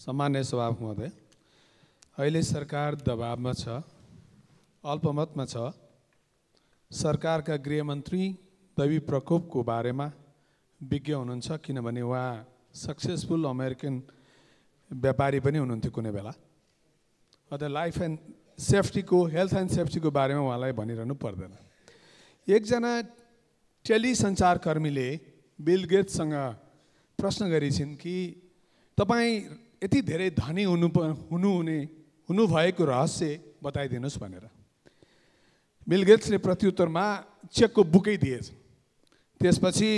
सामान्य स्वभाव महोदय अहिले सरकार दबावमा छ अल्पमतमा छ सरकारका गृहमन्त्री दैवी प्रकोपको बारेमा विज्ञ हुनुहुन्छ किनभने उहाँ सक्सेसफुल अमेरिकन व्यापारी पनि हुनुहुन्थ्यो कुनै बेला अन्त लाइफ एन्ड सेफ्टीको हेल्थ एन्ड सेफ्टीको बारेमा उहाँलाई भनिरहनु पर्दैन एकजना टेलिसञ्चारकर्मीले बिल गेट्ससँग प्रश्न गरेछन् कि तपाईँ यति धेरै धनी हुनु हुनुहुने हुनुभएको रहस्य बताइदिनुहोस् भनेर बिल गेट्सले प्रत्युत्तरमा चेकको बुकै दिएछ त्यसपछि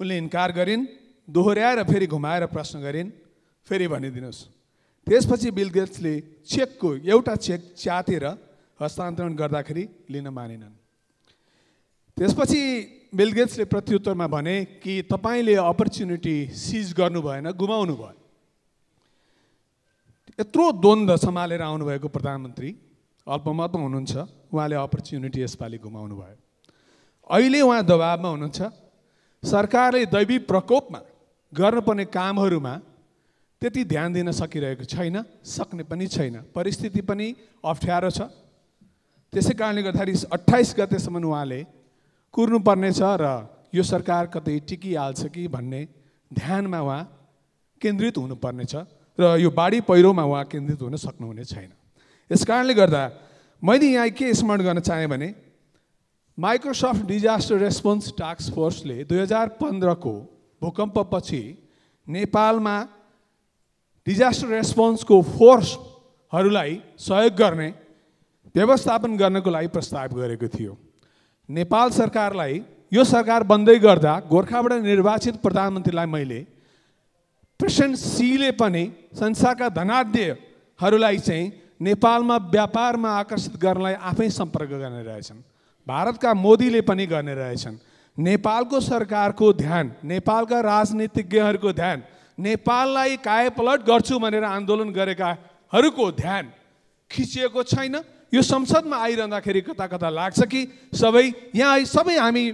उनले इन्कार गरिन् दोहोऱ्याएर फेरि घुमाएर प्रश्न गरिन् फेरि भनिदिनुहोस् त्यसपछि बिल गेट्सले चेकको एउटा चेक च्यातेर हस्तान्तरण गर्दाखेरि लिन मानेनन् त्यसपछि बिल गेट्सले प्रत्युत्तरमा भने कि तपाईँले अपर्च्युनिटी सिज गर्नु भएन गुमाउनु भयो यत्रो द्वन्द्व सम्हालेर आउनुभएको प्रधानमन्त्री अल्पमतमा हुनुहुन्छ उहाँले अपर्च्युनिटी यसपालि घुमाउनु भयो अहिले उहाँ दबावमा हुनुहुन्छ सरकारले दैवी प्रकोपमा गर्नुपर्ने कामहरूमा त्यति ध्यान दिन सकिरहेको छैन सक्ने पनि छैन परिस्थिति पनि अप्ठ्यारो छ त्यसै कारणले गर्दाखेरि अट्ठाइस गतेसम्म उहाँले कुर्नुपर्नेछ र यो सरकार कतै टिकिहाल्छ कि भन्ने ध्यानमा उहाँ केन्द्रित हुनुपर्नेछ र यो बाढी पहिरोमा उहाँ केन्द्रित हुन सक्नुहुने छैन यस कारणले गर्दा मैले यहाँ के स्मरण गर्न चाहेँ भने माइक्रोसफ्ट डिजास्टर रेस्पोन्स टास्क फोर्सले दुई हजार पन्ध्रको भूकम्पपछि नेपालमा डिजास्टर रेस्पोन्सको फोर्सहरूलाई सहयोग गर्ने व्यवस्थापन गर्नको लागि प्रस्ताव गरेको थियो नेपाल सरकारलाई यो सरकार बन्दै गर्दा गोर्खाबाट निर्वाचित प्रधानमन्त्रीलाई मैले प्रशंसीले पनि संसारका धनाध्यहरूलाई चाहिँ नेपालमा व्यापारमा आकर्षित गर्नलाई आफै सम्पर्क गर्ने रहेछन् भारतका मोदीले पनि गर्ने रहेछन् नेपालको सरकारको ध्यान नेपालका राजनीतिज्ञहरूको ध्यान नेपाललाई कायपलट गर्छु भनेर आन्दोलन गरेकाहरूको ध्यान खिचिएको छैन यो संसदमा आइरहँदाखेरि कता कता लाग्छ कि सबै यहाँ सबै हामी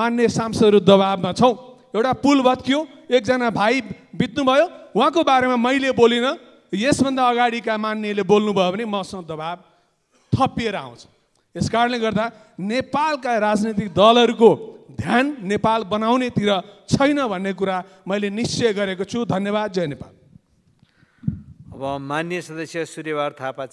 मान्ने सांसदहरू दबावमा छौँ एउटा पुल भत्कियो एकजना भाइ बित्नुभयो उहाँको बारेमा मैले बोलिनँ यसभन्दा अगाडिका मान्नेले बोल्नुभयो भने मसँग दबाब थपिएर आउँछ यस कारणले गर्दा नेपालका राजनैतिक दलहरूको ध्यान नेपाल बनाउनेतिर छैन भन्ने कुरा मैले निश्चय गरेको छु धन्यवाद जय नेपाल अब मान्य सदस्य सूर्यवार थापा